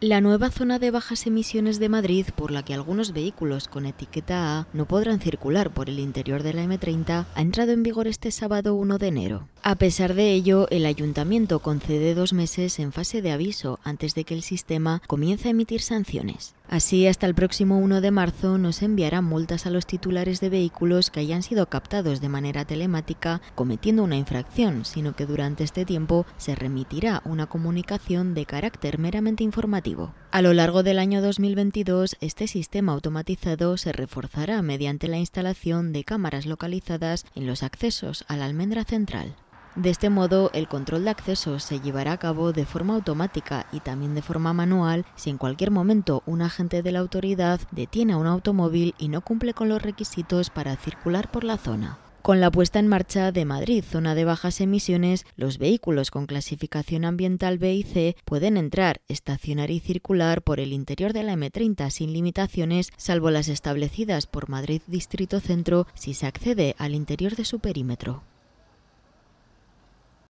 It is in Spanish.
La nueva zona de bajas emisiones de Madrid, por la que algunos vehículos con etiqueta A no podrán circular por el interior de la M30, ha entrado en vigor este sábado 1 de enero. A pesar de ello, el ayuntamiento concede dos meses en fase de aviso antes de que el sistema comience a emitir sanciones. Así, hasta el próximo 1 de marzo nos enviarán multas a los titulares de vehículos que hayan sido captados de manera telemática cometiendo una infracción, sino que durante este tiempo se remitirá una comunicación de carácter meramente informativo. A lo largo del año 2022, este sistema automatizado se reforzará mediante la instalación de cámaras localizadas en los accesos a la almendra central. De este modo, el control de acceso se llevará a cabo de forma automática y también de forma manual si en cualquier momento un agente de la autoridad detiene un automóvil y no cumple con los requisitos para circular por la zona. Con la puesta en marcha de Madrid, zona de bajas emisiones, los vehículos con clasificación ambiental B y C pueden entrar, estacionar y circular por el interior de la M30 sin limitaciones, salvo las establecidas por Madrid Distrito Centro si se accede al interior de su perímetro.